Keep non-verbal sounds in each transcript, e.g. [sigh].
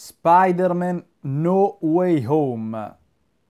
Spider-Man No Way Home.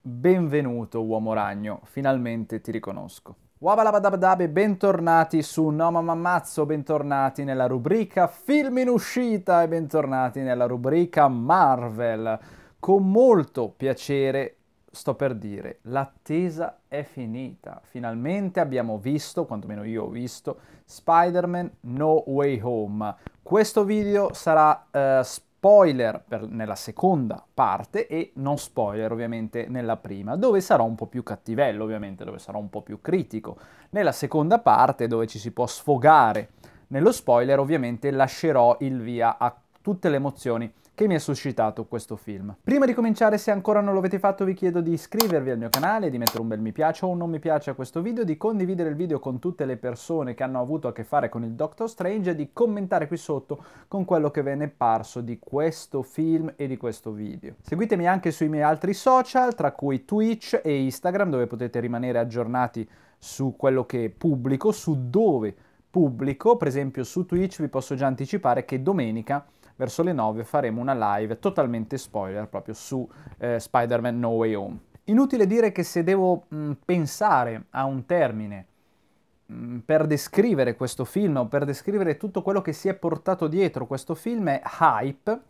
Benvenuto uomo ragno, finalmente ti riconosco. Wabalabadabdabe, bentornati su No Mamma Mazzo, bentornati nella rubrica Film in uscita e bentornati nella rubrica Marvel. Con molto piacere sto per dire, l'attesa è finita. Finalmente abbiamo visto, quantomeno io ho visto, Spider-Man No Way Home. Questo video sarà eh, spoiler per, nella seconda parte e non spoiler ovviamente nella prima, dove sarò un po' più cattivello ovviamente, dove sarò un po' più critico. Nella seconda parte dove ci si può sfogare nello spoiler ovviamente lascerò il via a tutte le emozioni che mi ha suscitato questo film. Prima di cominciare, se ancora non l'avete fatto, vi chiedo di iscrivervi al mio canale, di mettere un bel mi piace o un non mi piace a questo video, di condividere il video con tutte le persone che hanno avuto a che fare con il Doctor Strange e di commentare qui sotto con quello che ve ne è parso di questo film e di questo video. Seguitemi anche sui miei altri social, tra cui Twitch e Instagram, dove potete rimanere aggiornati su quello che pubblico, su dove pubblico, per esempio su Twitch vi posso già anticipare che domenica verso le 9 faremo una live totalmente spoiler proprio su eh, Spider-Man No Way Home. Inutile dire che se devo mh, mm, pensare a un termine mh, mm, per descrivere questo film o per descrivere tutto quello che si è portato dietro questo film è hype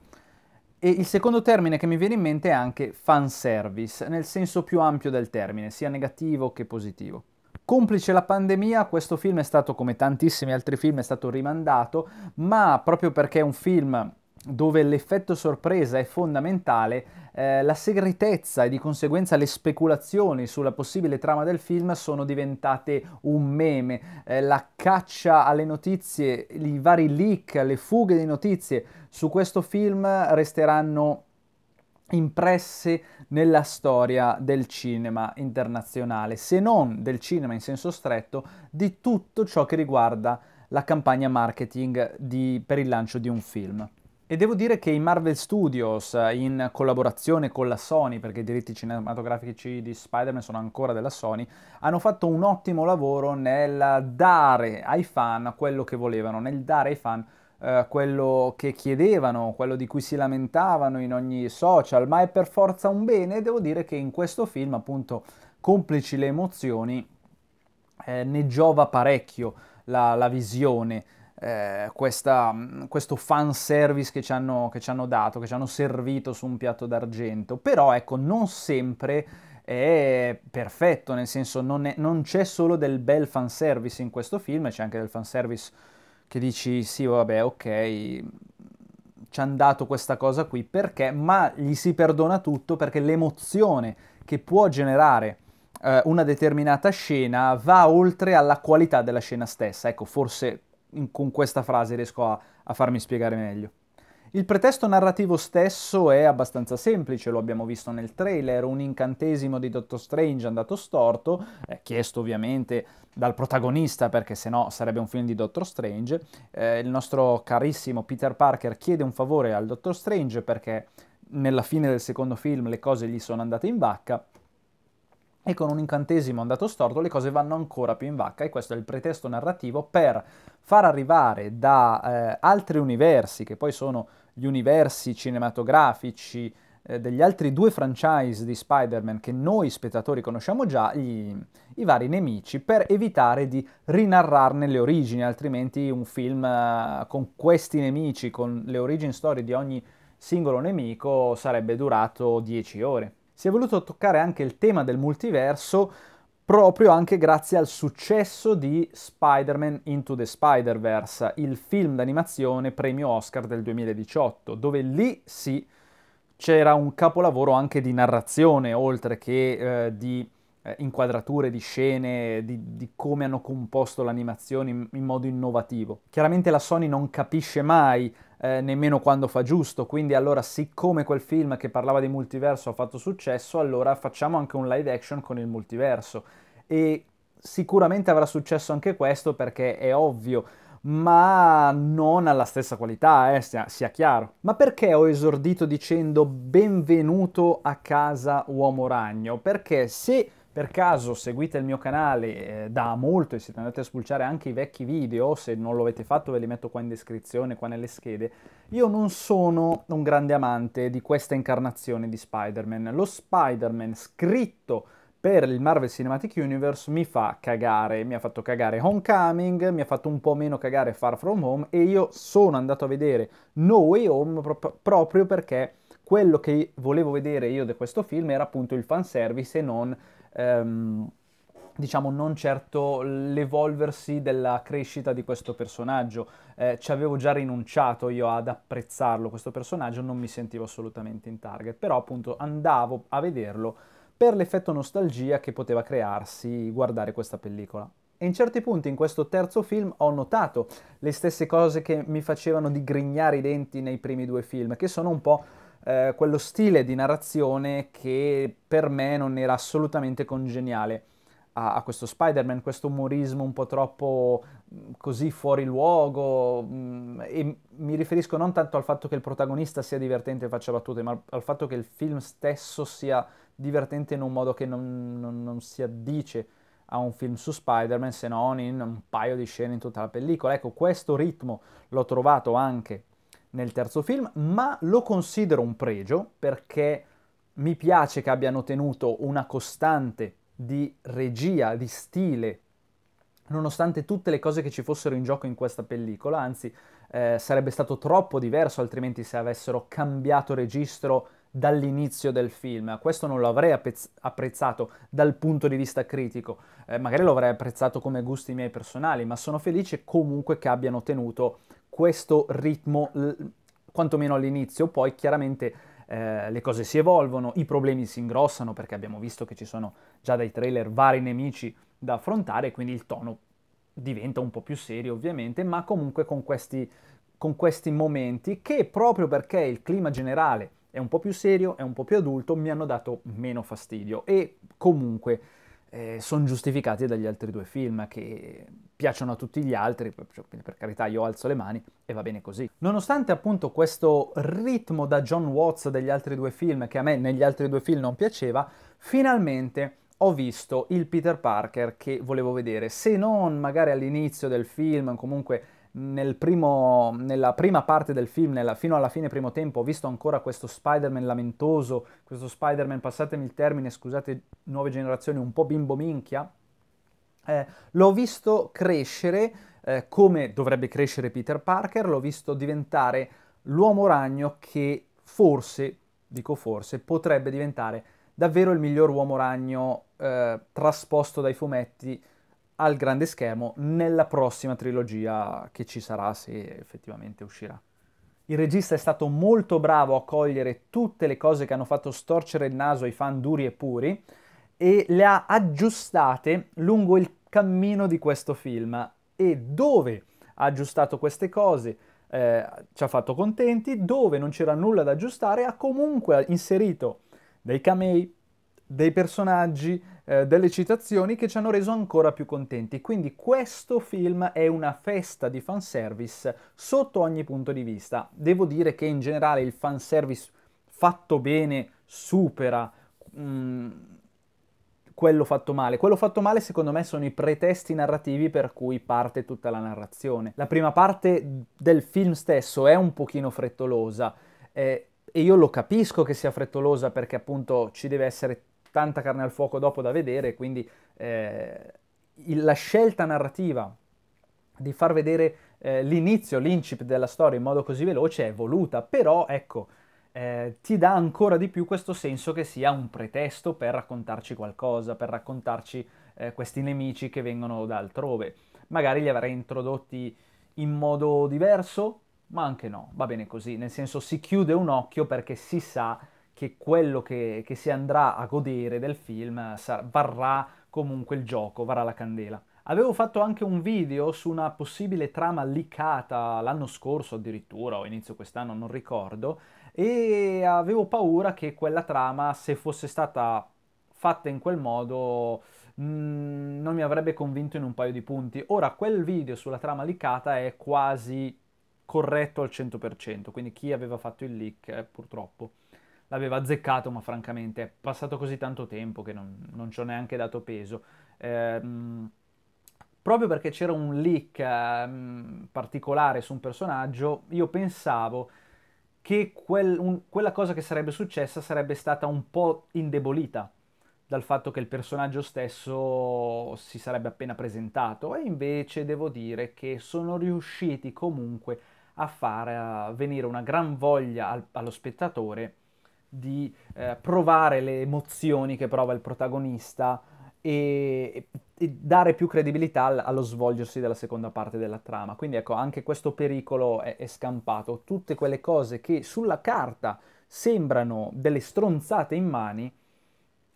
e il secondo termine che mi viene in mente è anche fanservice, nel senso più ampio del termine, sia negativo che positivo. Complice la pandemia, questo film è stato, come tantissimi altri film, è stato rimandato, ma proprio perché è un film dove l'effetto sorpresa è fondamentale, eh, la segretezza e di conseguenza le speculazioni sulla possibile trama del film sono diventate un meme. Eh, la caccia alle notizie, i vari leak, le fughe di notizie su questo film resteranno impresse nella storia del cinema internazionale, se non del cinema in senso stretto, di tutto ciò che riguarda la campagna marketing di, per il lancio di un film. E devo dire che i Marvel Studios, in collaborazione con la Sony, perché i diritti cinematografici di Spider-Man sono ancora della Sony, hanno fatto un ottimo lavoro nel dare ai fan quello che volevano, nel dare ai fan eh, quello che chiedevano, quello di cui si lamentavano in ogni social, ma è per forza un bene. Devo dire che in questo film, appunto, complici le emozioni, eh, ne giova parecchio la, la visione. Eh, questa, mm, questo fanservice che ci, hanno, che ci hanno dato, che ci hanno servito su un piatto d'argento. Però ecco, non sempre è perfetto, nel senso non, è, non c'è solo del bel fanservice in questo film, c'è anche del fanservice che dici sì, vabbè, ok, ci hanno dato questa cosa qui perché, ma gli si perdona tutto perché l'emozione che può generare eh, una determinata scena va oltre alla qualità della scena stessa. Ecco, forse in, con questa frase riesco a, a farmi spiegare meglio. Il pretesto narrativo stesso è abbastanza semplice, lo abbiamo visto nel trailer, un incantesimo di Doctor Strange andato storto, eh, chiesto ovviamente dal protagonista perché sennò sarebbe un film di Doctor Strange. Eh, il nostro carissimo Peter Parker chiede un favore al Doctor Strange perché nella fine del secondo film le cose gli sono andate in vacca e con un incantesimo andato storto le cose vanno ancora più in vacca e questo è il pretesto narrativo per far arrivare da eh, altri universi, che poi sono gli universi cinematografici eh, degli altri due franchise di Spider-Man che noi spettatori conosciamo già, gli, i vari nemici, per evitare di rinarrarne le origini, altrimenti un film eh, con questi nemici, con le origin story di ogni singolo nemico, sarebbe durato 10 ore si è voluto toccare anche il tema del multiverso proprio anche grazie al successo di Spider-Man Into the Spider-Verse, il film d'animazione premio Oscar del 2018, dove lì sì c'era un capolavoro anche di narrazione, oltre che eh, di eh, inquadrature, di scene, di, di, come hanno composto l'animazione in, in modo innovativo. Chiaramente la Sony non capisce mai eh, nemmeno quando fa giusto, quindi allora siccome quel film che parlava di multiverso ha fatto successo, allora facciamo anche un live action con il multiverso. E sicuramente avrà successo anche questo perché è ovvio, ma non alla stessa qualità, eh, sia, sia, chiaro. Ma perché ho esordito dicendo benvenuto a casa uomo ragno? Perché se per caso seguite il mio canale eh, da molto e siete andati a spulciare anche i vecchi video, se non lo avete fatto ve li metto qua in descrizione, qua nelle schede, io non sono un grande amante di questa incarnazione di Spider-Man. Lo Spider-Man scritto per il Marvel Cinematic Universe mi fa cagare, mi ha fatto cagare Homecoming, mi ha fatto un po' meno cagare Far From Home e io sono andato a vedere No Way Home pro- proprio perché quello che volevo vedere io di questo film era appunto il fanservice e non ehm, diciamo non certo l'evolversi della crescita di questo personaggio. Eh, ci avevo già rinunciato io ad apprezzarlo questo personaggio, non mi sentivo assolutamente in target, però appunto andavo a vederlo per l'effetto nostalgia che poteva crearsi guardare questa pellicola. E in certi punti in questo terzo film ho notato le stesse cose che mi facevano digrignare i denti nei primi due film, che sono un po' Eh, quello stile di narrazione che per me non era assolutamente congeniale a, a questo Spider-Man, questo umorismo un po' troppo mm, così fuori luogo mm, e mi riferisco non tanto al fatto che il protagonista sia divertente e faccia battute, ma al fatto che il film stesso sia divertente in un modo che non, non, non si addice a un film su Spider-Man se non in un paio di scene in tutta la pellicola. Ecco, questo ritmo l'ho trovato anche nel terzo film, ma lo considero un pregio perché mi piace che abbiano tenuto una costante di regia, di stile, nonostante tutte le cose che ci fossero in gioco in questa pellicola, anzi eh, sarebbe stato troppo diverso altrimenti se avessero cambiato registro dall'inizio del film. Questo non lo avrei apprezzato dal punto di vista critico, eh, magari lo avrei apprezzato come gusti miei personali, ma sono felice comunque che abbiano tenuto questo ritmo, quantomeno all'inizio, poi chiaramente eh, le cose si evolvono, i problemi si ingrossano perché abbiamo visto che ci sono già dai trailer vari nemici da affrontare, quindi il tono diventa un po' più serio ovviamente, ma comunque con questi, con questi momenti che proprio perché il clima generale è un po' più serio, è un po' più adulto, mi hanno dato meno fastidio e comunque eh, sono giustificati dagli altri due film che piacciono a tutti gli altri, cioè, per carità io alzo le mani e va bene così. Nonostante appunto questo ritmo da John Watts degli altri due film che a me negli altri due film non piaceva, finalmente ho visto il Peter Parker che volevo vedere, se non magari all'inizio del film, comunque nel primo, nella prima parte del film, nella, fino alla fine primo tempo, ho visto ancora questo Spider-Man lamentoso, questo Spider-Man, passatemi il termine, scusate nuove generazioni, un po' bimbo minchia, eh, l'ho visto crescere eh, come dovrebbe crescere Peter Parker, l'ho visto diventare l'uomo ragno che forse, dico forse, potrebbe diventare davvero il miglior uomo ragno eh, trasposto dai fumetti al grande schermo nella prossima trilogia che ci sarà se effettivamente uscirà. Il regista è stato molto bravo a cogliere tutte le cose che hanno fatto storcere il naso ai fan duri e puri e le ha aggiustate lungo il cammino di questo film e dove ha aggiustato queste cose eh, ci ha fatto contenti, dove non c'era nulla da aggiustare ha comunque inserito dei camei, dei personaggi, eh, delle citazioni che ci hanno reso ancora più contenti. Quindi questo film è una festa di fanservice sotto ogni punto di vista. Devo dire che in generale il fanservice fatto bene supera... Mm, quello fatto male. Quello fatto male secondo me sono i pretesti narrativi per cui parte tutta la narrazione. La prima parte del film stesso è un pochino frettolosa eh, e io lo capisco che sia frettolosa perché appunto ci deve essere tanta carne al fuoco dopo da vedere, quindi eh, la scelta narrativa di far vedere eh, l'inizio, l'incipit della storia in modo così veloce è voluta, però ecco, eh, ti dà ancora di più questo senso che sia un pretesto per raccontarci qualcosa, per raccontarci eh, questi nemici che vengono da altrove. Magari li avrei introdotti in modo diverso, ma anche no, va bene così, nel senso si chiude un occhio perché si sa che quello che, che si andrà a godere del film sarà, varrà comunque il gioco, varrà la candela. Avevo fatto anche un video su una possibile trama leakata l'anno scorso addirittura, o inizio quest'anno, non ricordo, e avevo paura che quella trama, se fosse stata fatta in quel modo, mh, mm, non mi avrebbe convinto in un paio di punti. Ora, quel video sulla trama leakata è quasi corretto al 100%, quindi chi aveva fatto il leak, eh, purtroppo l'aveva azzeccato, ma francamente è passato così tanto tempo che non, non ci ho neanche dato peso. Eh, proprio perché c'era un leak eh, particolare su un personaggio, io pensavo che quel, un, quella cosa che sarebbe successa sarebbe stata un po' indebolita dal fatto che il personaggio stesso si sarebbe appena presentato e invece devo dire che sono riusciti comunque a far eh, venire una gran voglia al, allo spettatore di eh, provare le emozioni che prova il protagonista e, e, dare più credibilità allo svolgersi della seconda parte della trama. Quindi ecco, anche questo pericolo è, è scampato. Tutte quelle cose che sulla carta sembrano delle stronzate in mani,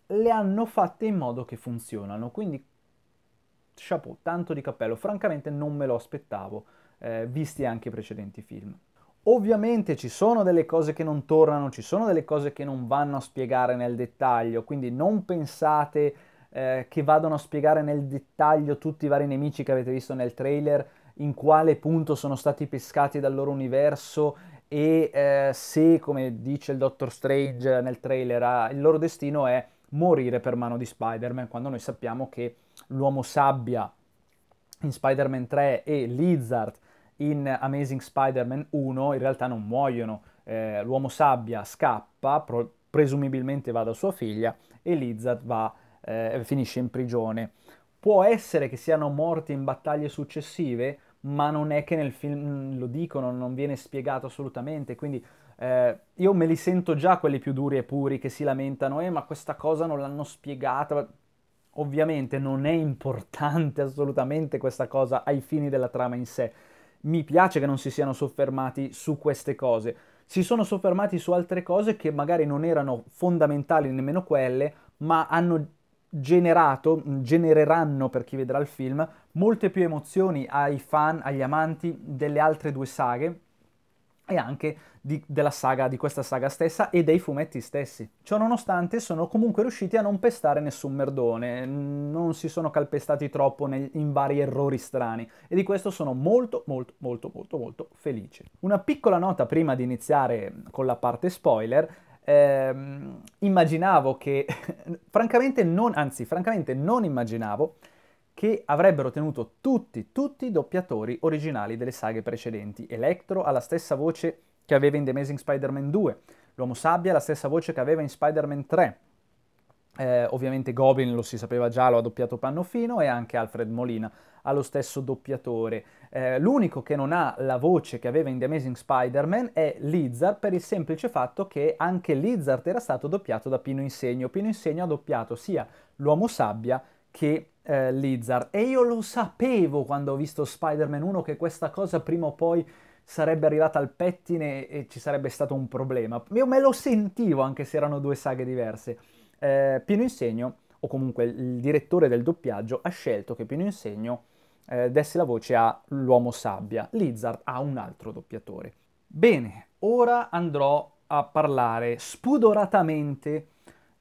le hanno fatte in modo che funzionano. Quindi, chapeau, tanto di cappello. Francamente non me lo aspettavo, eh, visti anche i precedenti film. Ovviamente ci sono delle cose che non tornano, ci sono delle cose che non vanno a spiegare nel dettaglio, quindi non pensate eh, che vadano a spiegare nel dettaglio tutti i vari nemici che avete visto nel trailer, in quale punto sono stati pescati dal loro universo e eh, se, come dice il Dottor Strange nel trailer, ah, il loro destino è morire per mano di Spider-Man, quando noi sappiamo che l'uomo sabbia in Spider-Man 3 e Lizard in Amazing Spider-Man 1 in realtà non muoiono, eh, l'uomo sabbia scappa, pro- presumibilmente va da sua figlia e Lizard va, eh, finisce in prigione. Può essere che siano morti in battaglie successive, ma non è che nel film mm, lo dicono, non viene spiegato assolutamente, quindi eh, io me li sento già quelli più duri e puri che si lamentano, eh ma questa cosa non l'hanno spiegata, ovviamente non è importante [laughs] assolutamente questa cosa ai fini della trama in sé, mi piace che non si siano soffermati su queste cose. Si sono soffermati su altre cose che magari non erano fondamentali nemmeno quelle, ma hanno generato, genereranno per chi vedrà il film, molte più emozioni ai fan, agli amanti delle altre due saghe e anche di, della saga, di questa saga stessa e dei fumetti stessi. Ciò nonostante sono comunque riusciti a non pestare nessun merdone, non si sono calpestati troppo nel, in vari errori strani e di questo sono molto molto molto molto molto felice. Una piccola nota prima di iniziare con la parte spoiler, ehm, immaginavo che, [laughs] francamente non, anzi francamente non immaginavo, che avrebbero tenuto tutti, tutti i doppiatori originali delle saghe precedenti. Electro ha la stessa voce che aveva in The Amazing Spider-Man 2, l'Uomo Sabbia ha la stessa voce che aveva in Spider-Man 3. Eh, ovviamente Goblin lo si sapeva già, lo ha doppiato Pannofino e anche Alfred Molina ha lo stesso doppiatore. Eh, l'unico che non ha la voce che aveva in The Amazing Spider-Man è Lizard per il semplice fatto che anche Lizard era stato doppiato da Pino Insegno. Pino Insegno ha doppiato sia l'Uomo Sabbia che eh, Lizard e io lo sapevo quando ho visto Spider-Man 1 che questa cosa prima o poi sarebbe arrivata al pettine e ci sarebbe stato un problema. Io me lo sentivo anche se erano due saghe diverse. Eh, Pino Insegno, o comunque il direttore del doppiaggio, ha scelto che Pino Insegno eh, desse la voce a L'Uomo sabbia. Lizard ha un altro doppiatore. Bene, ora andrò a parlare spudoratamente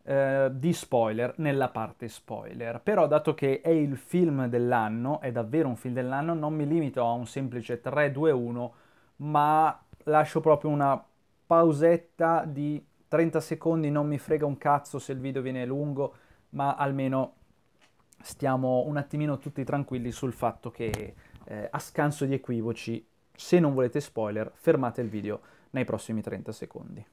eh, di spoiler nella parte spoiler. Però dato che è il film dell'anno, è davvero un film dell'anno, non mi limito a un semplice 3-2-1, ma lascio proprio una pausetta di 30 secondi, non mi frega un cazzo se il video viene lungo, ma almeno stiamo un attimino tutti tranquilli sul fatto che eh, a scanso di equivoci, se non volete spoiler, fermate il video nei prossimi 30 secondi.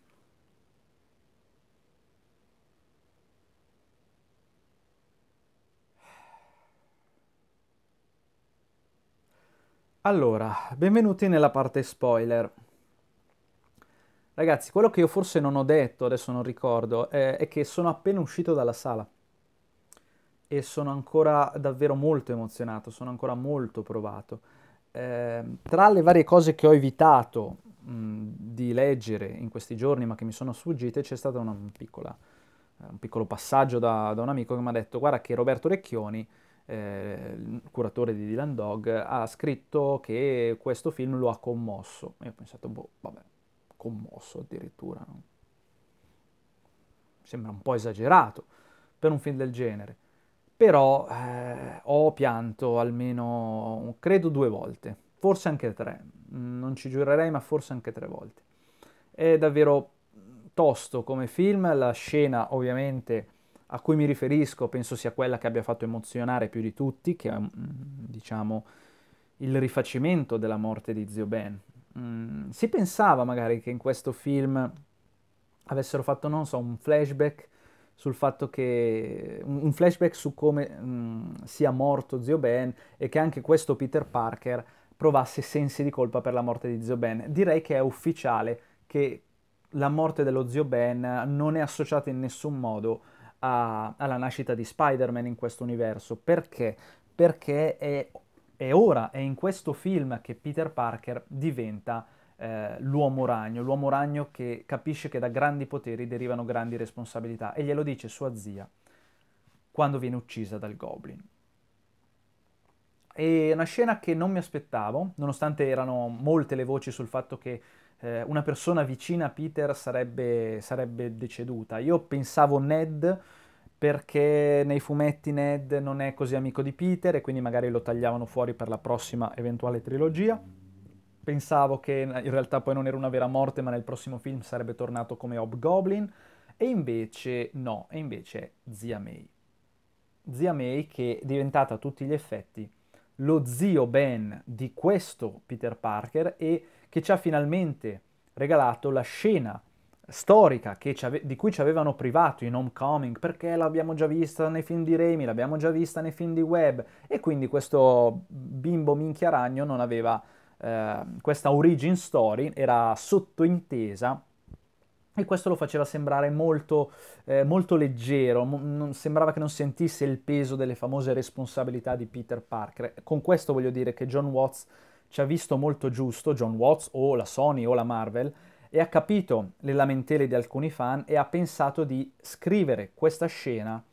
Allora, benvenuti nella parte spoiler. Ragazzi, quello che io forse non ho detto, adesso non ricordo, è, è che sono appena uscito dalla sala e sono ancora davvero molto emozionato, sono ancora molto provato. Eh, tra le varie cose che ho evitato mh, di leggere in questi giorni, ma che mi sono sfuggite, c'è stato una, un, piccola, eh, un piccolo passaggio da, da un amico che mi ha detto guarda che Roberto Recchioni eh, il curatore di Dylan Dog, ha scritto che questo film lo ha commosso. E ho pensato, boh, vabbè, commosso addirittura. No? Sembra un po' esagerato per un film del genere. Però eh, ho pianto almeno, credo, due volte, forse anche tre. Non ci giurerei, ma forse anche tre volte. È davvero tosto come film, la scena ovviamente a cui mi riferisco penso sia quella che abbia fatto emozionare più di tutti, che è mm, diciamo il rifacimento della morte di zio Ben. Mm, si pensava magari che in questo film avessero fatto, non so, un flashback sul fatto che un flashback su come mm, sia morto zio Ben e che anche questo Peter Parker provasse sensi di colpa per la morte di zio Ben. Direi che è ufficiale che la morte dello zio Ben non è associata in nessun modo a, alla nascita di Spider-Man in questo universo. Perché? Perché è, è, ora, è in questo film che Peter Parker diventa eh, l'uomo ragno, l'uomo ragno che capisce che da grandi poteri derivano grandi responsabilità e glielo dice sua zia quando viene uccisa dal Goblin. È una scena che non mi aspettavo, nonostante erano molte le voci sul fatto che eh, una persona vicina a Peter sarebbe, sarebbe deceduta. Io pensavo Ned perché nei fumetti Ned non è così amico di Peter e quindi magari lo tagliavano fuori per la prossima eventuale trilogia. Pensavo che in realtà poi non era una vera morte, ma nel prossimo film sarebbe tornato come Hobgoblin. E invece no, e invece è zia May. Zia May che è diventata a tutti gli effetti lo zio Ben di questo Peter Parker e che ci ha finalmente regalato la scena storica di cui ci avevano privato in Homecoming perché l'abbiamo già vista nei film di Raimi, l'abbiamo già vista nei film di Webb e quindi questo bimbo minchia ragno non aveva eh, questa origin story, era sottointesa e questo lo faceva sembrare molto, eh, molto leggero, mo- sembrava che non sentisse il peso delle famose responsabilità di Peter Parker. Con questo voglio dire che John Watts ci ha visto molto giusto John Watts o la Sony o la Marvel e ha capito le lamentele di alcuni fan e ha pensato di scrivere questa scena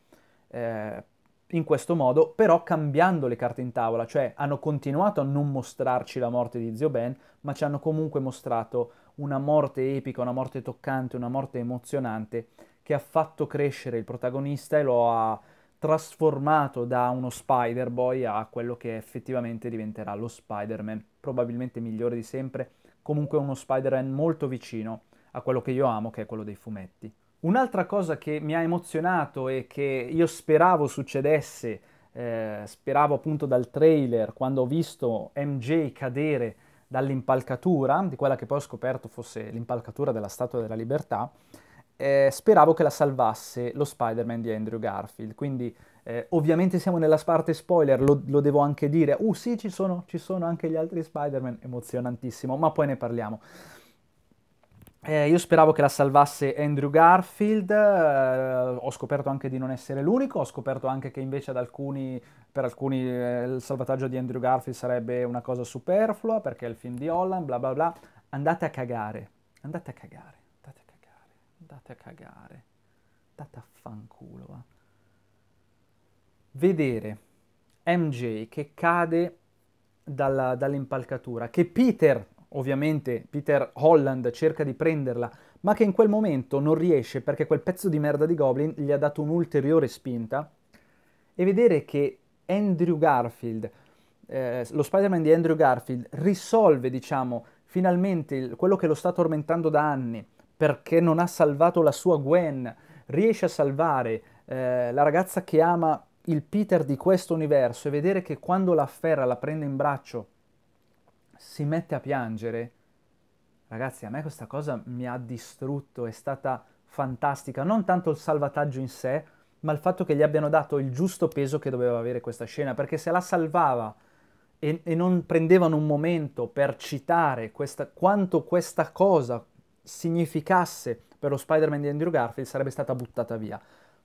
eh, in questo modo, però cambiando le carte in tavola, cioè hanno continuato a non mostrarci la morte di zio Ben, ma ci hanno comunque mostrato una morte epica, una morte toccante, una morte emozionante che ha fatto crescere il protagonista e lo ha trasformato da uno Spider-Boy a quello che effettivamente diventerà lo Spider-Man, probabilmente migliore di sempre, comunque uno Spider-Man molto vicino a quello che io amo, che è quello dei fumetti. Un'altra cosa che mi ha emozionato e che io speravo succedesse, eh, speravo appunto dal trailer, quando ho visto MJ cadere dall'impalcatura, di quella che poi ho scoperto fosse l'impalcatura della Statua della Libertà, eh, speravo che la salvasse lo Spider-Man di Andrew Garfield, quindi eh, ovviamente siamo nella parte spoiler, lo, lo, devo anche dire, uh sì ci sono, ci sono anche gli altri Spider-Man, emozionantissimo, ma poi ne parliamo. Eh, io speravo che la salvasse Andrew Garfield, eh, ho scoperto anche di non essere l'unico, ho scoperto anche che invece alcuni, per alcuni eh, il salvataggio di Andrew Garfield sarebbe una cosa superflua perché è il film di Holland, bla bla bla. Andate a cagare, andate a cagare. Andate a cagare. Andate a fanculo, va. Vedere MJ che cade dalla, dall'impalcatura, che Peter, ovviamente Peter Holland cerca di prenderla, ma che in quel momento non riesce perché quel pezzo di merda di Goblin gli ha dato un'ulteriore spinta, e vedere che Andrew Garfield, eh, lo Spider-Man di Andrew Garfield, risolve, diciamo, finalmente il, quello che lo sta tormentando da anni, perché non ha salvato la sua Gwen, riesce a salvare eh, la ragazza che ama il Peter di questo universo e vedere che quando la afferra, la prende in braccio, si mette a piangere, ragazzi a me questa cosa mi ha distrutto, è stata fantastica, non tanto il salvataggio in sé, ma il fatto che gli abbiano dato il giusto peso che doveva avere questa scena, perché se la salvava e, e non prendevano un momento per citare questa, quanto questa cosa significasse per lo Spider-Man di Andrew Garfield sarebbe stata buttata via.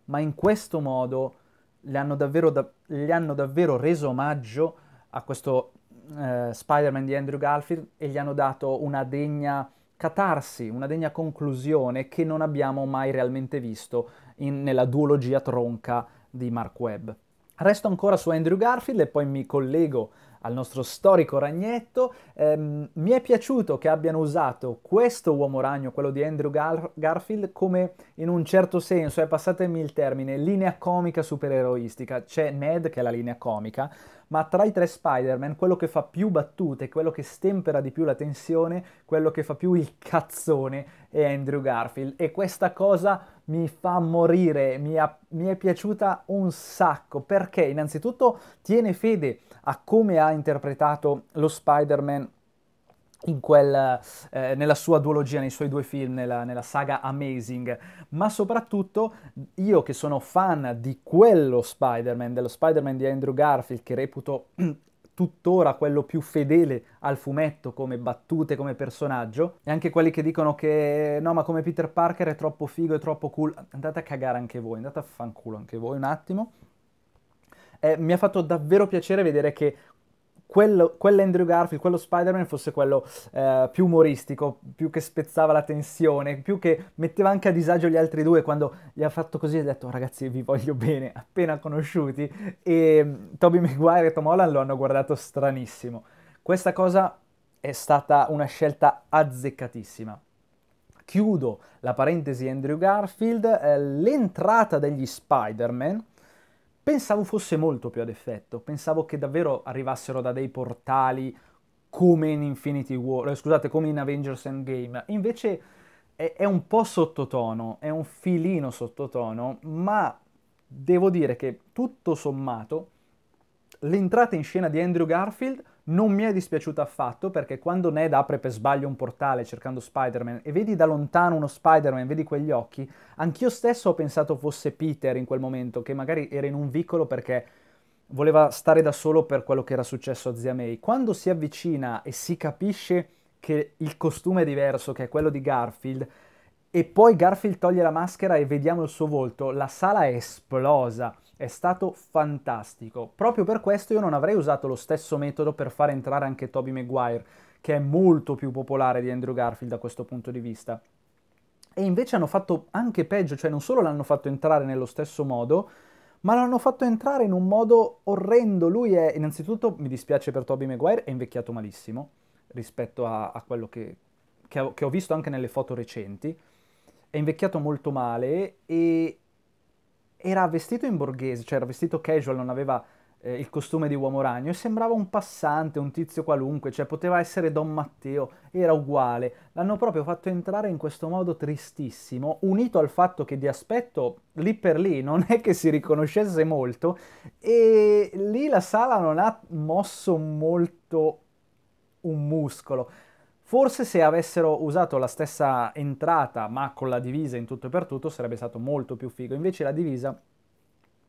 Ma in questo modo le hanno davvero, da- le hanno davvero reso omaggio a questo eh, Spider-Man di Andrew Garfield e gli hanno dato una degna catarsi, una degna conclusione che non abbiamo mai realmente visto in, nella duologia tronca di Mark Webb. Resto ancora su Andrew Garfield e poi mi collego al nostro storico ragnetto. Ehm, mi è piaciuto che abbiano usato questo uomo ragno, quello di Andrew Gar- Garfield, come in un certo senso, è eh, passatemi il termine, linea comica supereroistica. C'è Ned che è la linea comica, ma tra i tre Spider-Man quello che fa più battute, quello che stempera di più la tensione, quello che fa più il cazzone e Andrew Garfield e questa cosa mi fa morire, mi, ha, mi, è piaciuta un sacco perché innanzitutto tiene fede a come ha interpretato lo Spider-Man in quel, eh, nella sua duologia, nei suoi due film, nella, nella, saga Amazing, ma soprattutto io che sono fan di quello Spider-Man, dello Spider-Man di Andrew Garfield, che reputo tuttora quello più fedele al fumetto come battute, come personaggio, e anche quelli che dicono che no, ma come Peter Parker è troppo figo, è troppo cool, andate a cagare anche voi, andate a fanculo anche voi un attimo. Eh, mi ha fatto davvero piacere vedere che quello, quell'Andrew Garfield, quello Spider-Man fosse quello eh, più umoristico, più che spezzava la tensione, più che metteva anche a disagio gli altri due quando gli ha fatto così e ha detto ragazzi vi voglio bene, appena conosciuti e mm, Toby Maguire e Tom Holland lo hanno guardato stranissimo. Questa cosa è stata una scelta azzeccatissima. Chiudo la parentesi Andrew Garfield, eh, l'entrata degli Spider-Man, Pensavo fosse molto più ad effetto, pensavo che davvero arrivassero da dei portali come in Infinity War, eh, scusate, come in Avengers Endgame. Invece è, è un po' sottotono, è un filino sottotono, ma devo dire che tutto sommato l'entrata in scena di Andrew Garfield non mi è dispiaciuto affatto perché quando Ned apre per sbaglio un portale cercando Spider-Man e vedi da lontano uno Spider-Man, vedi quegli occhi, anch'io stesso ho pensato fosse Peter in quel momento, che magari era in un vicolo perché voleva stare da solo per quello che era successo a Zia May. Quando si avvicina e si capisce che il costume è diverso, che è quello di Garfield, e poi Garfield toglie la maschera e vediamo il suo volto, la sala è esplosa è stato fantastico. Proprio per questo io non avrei usato lo stesso metodo per far entrare anche Toby Maguire, che è molto più popolare di Andrew Garfield da questo punto di vista. E invece hanno fatto anche peggio, cioè non solo l'hanno fatto entrare nello stesso modo, ma l'hanno fatto entrare in un modo orrendo. Lui è, innanzitutto, mi dispiace per Toby Maguire, è invecchiato malissimo rispetto a, a quello che, che ho visto anche nelle foto recenti. È invecchiato molto male e, era vestito in borghese, cioè era vestito casual, non aveva eh, il costume di uomo ragno e sembrava un passante, un tizio qualunque, cioè poteva essere Don Matteo, era uguale. L'hanno proprio fatto entrare in questo modo tristissimo, unito al fatto che di aspetto lì per lì non è che si riconoscesse molto e lì la sala non ha mosso molto un muscolo. Forse se avessero usato la stessa entrata ma con la divisa in tutto e per tutto sarebbe stato molto più figo, invece la divisa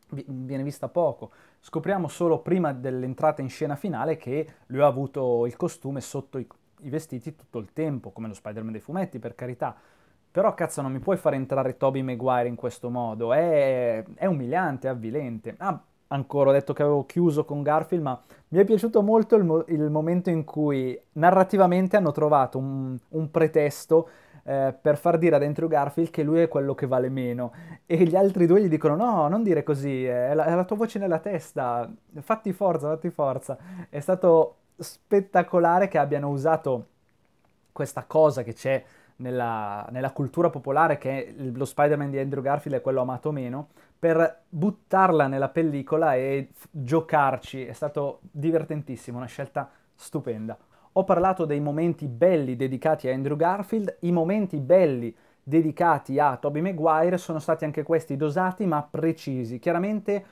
viene vista poco. Scopriamo solo prima dell'entrata in scena finale che lui ha avuto il costume sotto i, i vestiti tutto il tempo, come lo Spider-Man dei fumetti, per carità. Però cazzo non mi puoi far entrare Toby Maguire in questo modo, è, è umiliante, è avvilente. Ah, ancora ho detto che avevo chiuso con Garfield, ma mi è piaciuto molto il, mo- il momento in cui narrativamente hanno trovato un, un pretesto eh, per far dire ad Andrew Garfield che lui è quello che vale meno e gli altri due gli dicono no, non dire così, è la, è la tua voce nella testa, fatti forza, fatti forza. È stato spettacolare che abbiano usato questa cosa che c'è nella, nella cultura popolare che lo Spider-Man di Andrew Garfield è quello amato meno, per buttarla nella pellicola e giocarci. È stato divertentissimo, una scelta stupenda. Ho parlato dei momenti belli dedicati a Andrew Garfield, i momenti belli dedicati a Toby Maguire sono stati anche questi dosati ma precisi. Chiaramente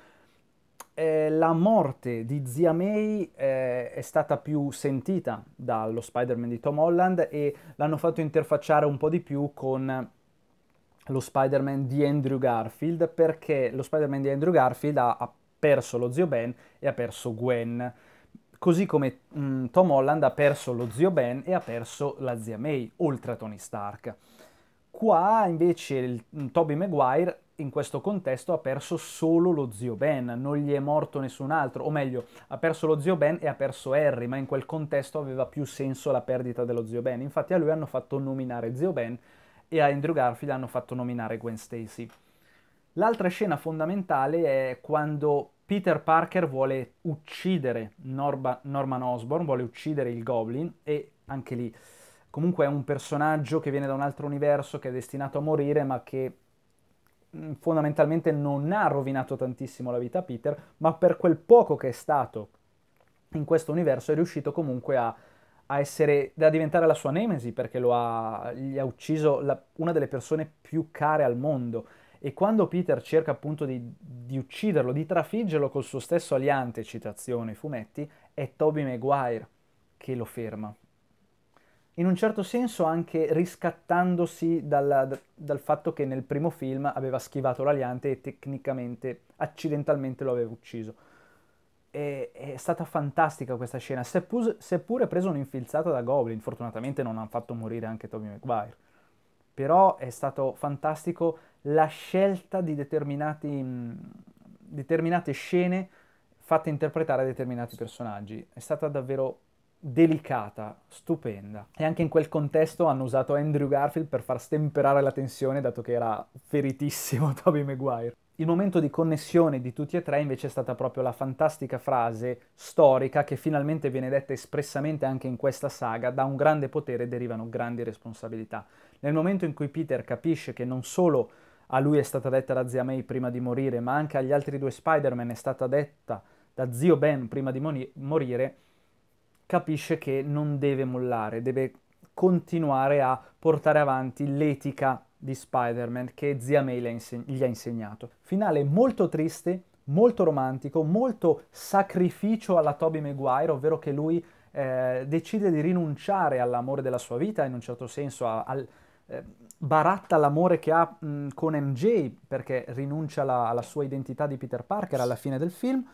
eh, la morte di zia May eh, è stata più sentita dallo Spider-Man di Tom Holland e l'hanno fatto interfacciare un po' di più con lo Spider-Man di Andrew Garfield perché lo Spider-Man di Andrew Garfield ha, ha, perso lo zio Ben e ha perso Gwen. Così come mh, mm, Tom Holland ha perso lo zio Ben e ha perso la zia May, oltre a Tony Stark. Qua invece il, mm, Tobey Maguire in questo contesto ha perso solo lo zio Ben, non gli è morto nessun altro, o meglio, ha perso lo zio Ben e ha perso Harry, ma in quel contesto aveva più senso la perdita dello zio Ben. Infatti a lui hanno fatto nominare zio Ben e a Andrew Garfield hanno fatto nominare Gwen Stacy. L'altra scena fondamentale è quando Peter Parker vuole uccidere Norba, Norman Osborn, vuole uccidere il Goblin e anche lì comunque è un personaggio che viene da un altro universo, che è destinato a morire ma che Mm, fondamentalmente non ha rovinato tantissimo la vita a Peter, ma per quel poco che è stato in questo universo è riuscito comunque a, a, essere, a diventare la sua nemesi perché ha, gli ha ucciso la, una delle persone più care al mondo. E quando Peter cerca appunto di, di ucciderlo, di trafiggerlo col suo stesso aliante, citazione fumetti, è Toby Maguire che lo ferma in un certo senso anche riscattandosi dal, dal fatto che nel primo film aveva schivato l'aliante e tecnicamente, accidentalmente lo aveva ucciso. E, è stata fantastica questa scena, seppur, seppure preso un'infilzata da Goblin, fortunatamente non hanno fatto morire anche Tommy Maguire. Però è stato fantastico la scelta di mm, determinate scene fatte interpretare a determinati personaggi. È stata davvero delicata, stupenda. E anche in quel contesto hanno usato Andrew Garfield per far stemperare la tensione, dato che era feritissimo [laughs] Toby Maguire. Il momento di connessione di tutti e tre invece è stata proprio la fantastica frase storica che finalmente viene detta espressamente anche in questa saga, da un grande potere derivano grandi responsabilità. Nel momento in cui Peter capisce che non solo a lui è stata detta la zia May prima di morire, ma anche agli altri due Spider-Man è stata detta da zio Ben prima di morire, capisce che non deve mollare, deve continuare a portare avanti l'etica di Spider-Man che zia May gli ha insegnato. Finale molto triste, molto romantico, molto sacrificio alla Toby Maguire, ovvero che lui eh, decide di rinunciare all'amore della sua vita, in un certo senso, a, al, eh, baratta l'amore che ha mh, con MJ perché rinuncia alla, alla sua identità di Peter Parker alla fine del film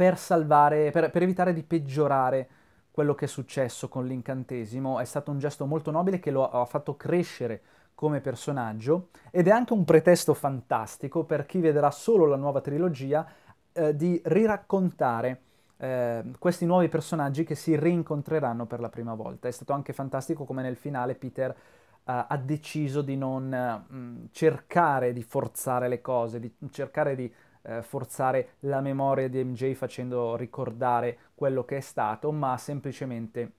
per salvare, per, per evitare di peggiorare quello che è successo con l'incantesimo. È stato un gesto molto nobile che lo ha fatto crescere come personaggio ed è anche un pretesto fantastico per chi vedrà solo la nuova trilogia eh, di riraccontare eh, questi nuovi personaggi che si rincontreranno per la prima volta. È stato anche fantastico come nel finale Peter eh, ha deciso di non eh, mh, cercare di forzare le cose, di cercare di eh, forzare la memoria di MJ facendo ricordare quello che è stato, ma semplicemente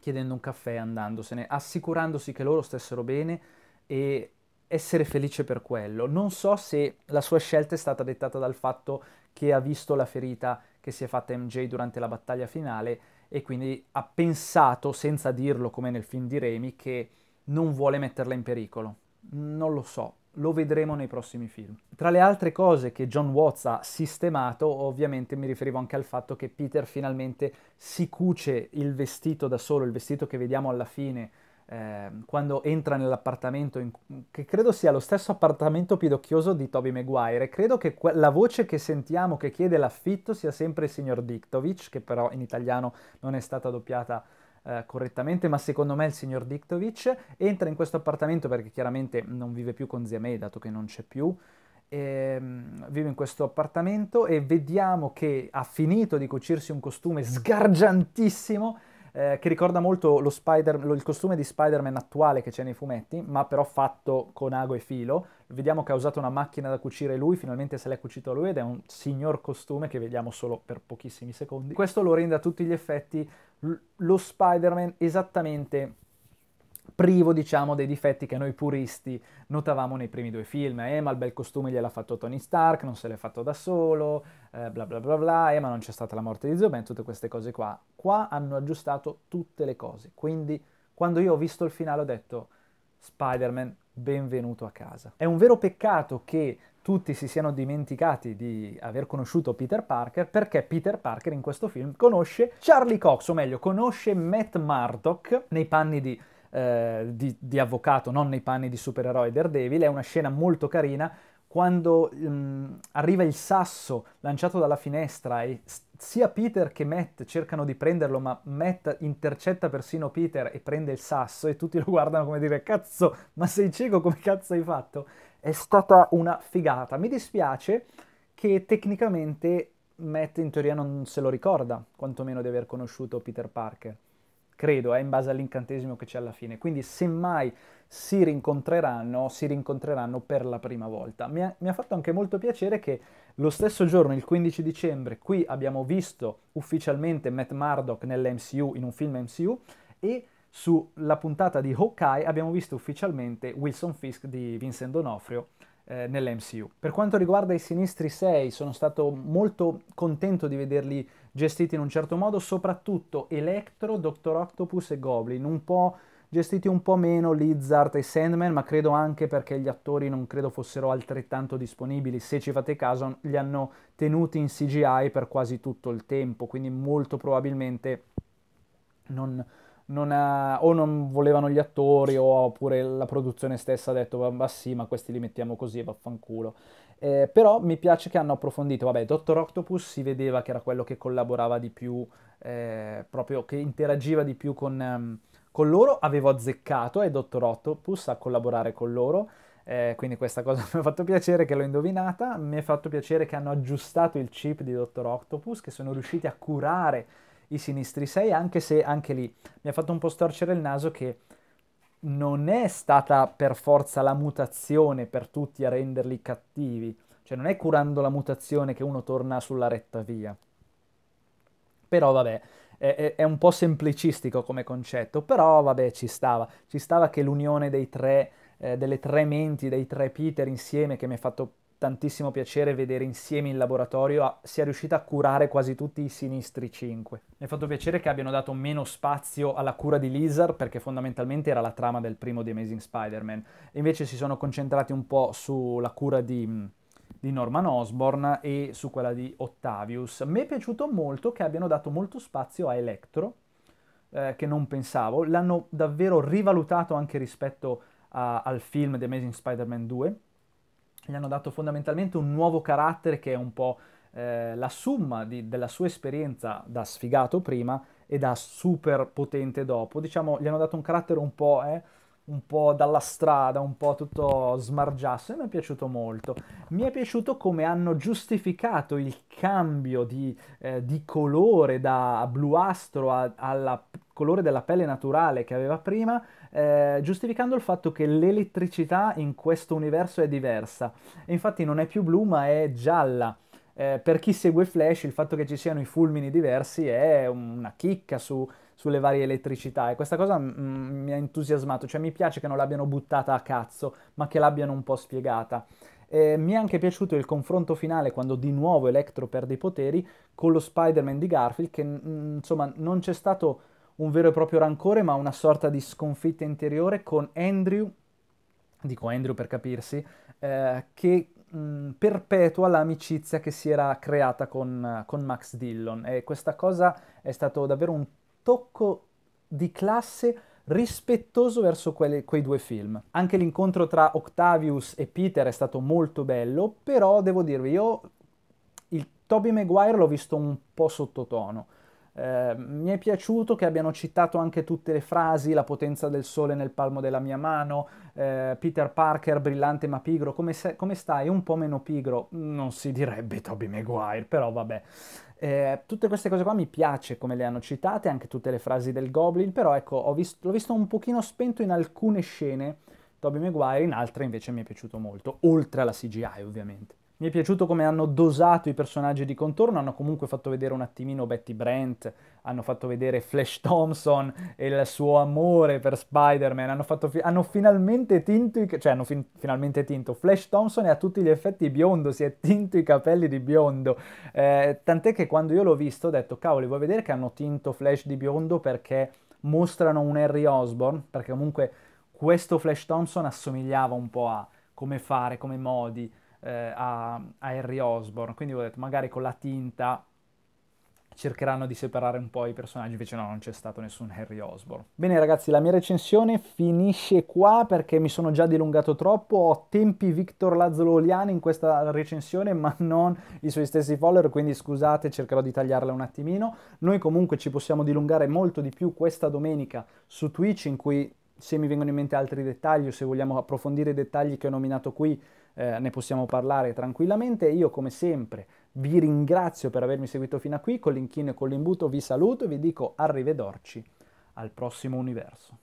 chiedendo un caffè e andandosene, assicurandosi che loro stessero bene e essere felice per quello. Non so se la sua scelta è stata dettata dal fatto che ha visto la ferita che si è fatta MJ durante la battaglia finale e quindi ha pensato, senza dirlo come nel film di Remy, che non vuole metterla in pericolo. Non lo so, lo vedremo nei prossimi film. Tra le altre cose che John Watts ha sistemato, ovviamente mi riferivo anche al fatto che Peter finalmente si cuce il vestito da solo, il vestito che vediamo alla fine eh, quando entra nell'appartamento, in, che credo sia lo stesso appartamento pidocchioso di Toby Maguire. credo che que- la voce che sentiamo che chiede l'affitto sia sempre il signor Diktovic, che però in italiano non è stata doppiata eh, correttamente, ma secondo me il signor Diktovic entra in questo appartamento perché chiaramente non vive più con Zia May, dato che non c'è più. E, ehm, vive in questo appartamento e vediamo che ha finito di cucirsi un costume sgargiantissimo eh, che ricorda molto lo Spider, lo, il costume di Spider-Man attuale che c'è nei fumetti, ma però fatto con ago e filo. Vediamo che ha usato una macchina da cucire lui, finalmente se l'è cucito lui ed è un signor costume che vediamo solo per pochissimi secondi. Questo lo rende a tutti gli effetti lo Spider-Man esattamente privo, diciamo, dei difetti che noi puristi notavamo nei primi due film. Eh, ma il bel costume gliel'ha fatto Tony Stark, non se l'è fatto da solo, eh, bla bla bla bla, eh, ma non c'è stata la morte di Zio Ben, tutte queste cose qua. Qua hanno aggiustato tutte le cose, quindi quando io ho visto il finale ho detto Spider-Man, benvenuto a casa. È un vero peccato che tutti si siano dimenticati di aver conosciuto Peter Parker perché Peter Parker in questo film conosce Charlie Cox, o meglio, conosce Matt Murdock nei panni di eh, di, di, avvocato, non nei panni di supereroe Daredevil, è una scena molto carina quando um, arriva il sasso lanciato dalla finestra e sia Peter che Matt cercano di prenderlo, ma Matt intercetta persino Peter e prende il sasso e tutti lo guardano come dire cazzo, ma sei cieco come cazzo hai fatto? È stata una figata. Mi dispiace che tecnicamente Matt in teoria non se lo ricorda, quantomeno di aver conosciuto Peter Parker. Credo, è eh, in base all'incantesimo che c'è alla fine. Quindi semmai si rincontreranno, si rincontreranno per la prima volta. Mi ha, mi ha fatto anche molto piacere che lo stesso giorno, il 15 dicembre, qui abbiamo visto ufficialmente Matt Murdock nell'MCU, in un film MCU, e sulla puntata di Hawkeye abbiamo visto ufficialmente Wilson Fisk di Vincent D'Onofrio eh, nell'MCU. Per quanto riguarda i sinistri 6, sono stato molto contento di vederli gestiti in un certo modo, soprattutto Electro, Doctor Octopus e Goblin, un po' gestiti un po' meno Lizard e Sandman, ma credo anche perché gli attori non credo fossero altrettanto disponibili, se ci fate caso li hanno tenuti in CGI per quasi tutto il tempo, quindi molto probabilmente non non ha, o non volevano gli attori oppure la produzione stessa ha detto ma sì ma questi li mettiamo così e vaffanculo. Eh, però mi piace che hanno approfondito, vabbè Dottor Octopus si vedeva che era quello che collaborava di più, eh, proprio che interagiva di più con, ehm, con loro, avevo azzeccato e Dottor Octopus a collaborare con loro. Eh, quindi questa cosa [laughs] mi ha fatto piacere che l'ho indovinata, mi ha fatto piacere che hanno aggiustato il chip di Dottor Octopus, che sono riusciti a curare i sinistri 6, anche se anche lì mi ha fatto un po' storcere il naso che non è stata per forza la mutazione per tutti a renderli cattivi, cioè non è curando la mutazione che uno torna sulla retta via. Però vabbè, è, è un po' semplicistico come concetto, però vabbè ci stava, ci stava che l'unione dei tre, eh, delle tre menti, dei tre Peter insieme che mi ha fatto tantissimo piacere vedere insieme in laboratorio, si è riuscita a curare quasi tutti i sinistri 5. Mi ha fatto piacere che abbiano dato meno spazio alla cura di Lizard perché fondamentalmente era la trama del primo The Amazing Spider-Man, invece si sono concentrati un po' sulla cura di mm, di Norman Osborn e su quella di Octavius. Mi è piaciuto molto che abbiano dato molto spazio a Electro, eh, che non pensavo, l'hanno davvero rivalutato anche rispetto a, al film The Amazing Spider-Man 2, gli hanno dato fondamentalmente un nuovo carattere che è un po' eh, la summa di, della sua esperienza da sfigato prima e da super potente dopo. Diciamo, gli hanno dato un carattere un po', eh, un po' dalla strada, un po' tutto smargiasso e mi è piaciuto molto. Mi è piaciuto come hanno giustificato il cambio di, eh, di colore da bluastro a, alla colore della pelle naturale che aveva prima eh, giustificando il fatto che l'elettricità in questo universo è diversa. E infatti non è più blu ma è gialla. Eh, per chi segue Flash il fatto che ci siano i fulmini diversi è una chicca su, sulle varie elettricità e questa cosa mm, mm mi ha entusiasmato, cioè mi piace che non l'abbiano buttata a cazzo ma che l'abbiano un po' spiegata. Eh, mi è anche piaciuto il confronto finale quando di nuovo Electro perde i poteri con lo Spider-Man di Garfield che mm, insomma non c'è stato un vero e proprio rancore, ma una sorta di sconfitta interiore con Andrew, dico Andrew per capirsi, eh, che mh, mm, perpetua l'amicizia che si era creata con, con Max Dillon. E questa cosa è stato davvero un tocco di classe rispettoso verso quelli, quei due film. Anche l'incontro tra Octavius e Peter è stato molto bello, però devo dirvi, io il Toby Maguire l'ho visto un po' sottotono. Eh, mi è piaciuto che abbiano citato anche tutte le frasi, la potenza del sole nel palmo della mia mano, eh, Peter Parker brillante ma pigro, come, se, come, stai? Un po' meno pigro, non si direbbe Toby Maguire, però vabbè. Eh, tutte queste cose qua mi piace come le hanno citate, anche tutte le frasi del Goblin, però ecco, vist l'ho visto un pochino spento in alcune scene, Toby Maguire, in altre invece mi è piaciuto molto, oltre alla CGI ovviamente. Mi è piaciuto come hanno dosato i personaggi di contorno, hanno comunque fatto vedere un attimino Betty Brent, hanno fatto vedere Flash Thompson e il suo amore per Spider-Man, hanno, fi- hanno, finalmente tinto, i- cioè hanno fin- finalmente tinto, Flash Thompson è a tutti gli effetti biondo, si è tinto i capelli di biondo, eh, tant'è che quando io l'ho visto ho detto, cavoli vuoi vedere che hanno tinto Flash di biondo perché mostrano un Harry Osborne, perché comunque questo Flash Thompson assomigliava un po' a come fare, come modi, eh, a, a Harry Osborne. quindi ho detto magari con la tinta cercheranno di separare un po' i personaggi, invece no, non c'è stato nessun Harry Osborne. Bene ragazzi, la mia recensione finisce qua perché mi sono già dilungato troppo, ho tempi Victor Lazzolo in questa recensione, ma non i suoi stessi follower, quindi scusate, cercherò di tagliarla un attimino. Noi comunque ci possiamo dilungare molto di più questa domenica su Twitch, in cui se mi vengono in mente altri dettagli o se vogliamo approfondire i dettagli che ho nominato qui, eh, ne possiamo parlare tranquillamente. Io come sempre vi ringrazio per avermi seguito fino a qui, con l'inchino e con l'imbuto vi saluto e vi dico arrivederci al prossimo universo.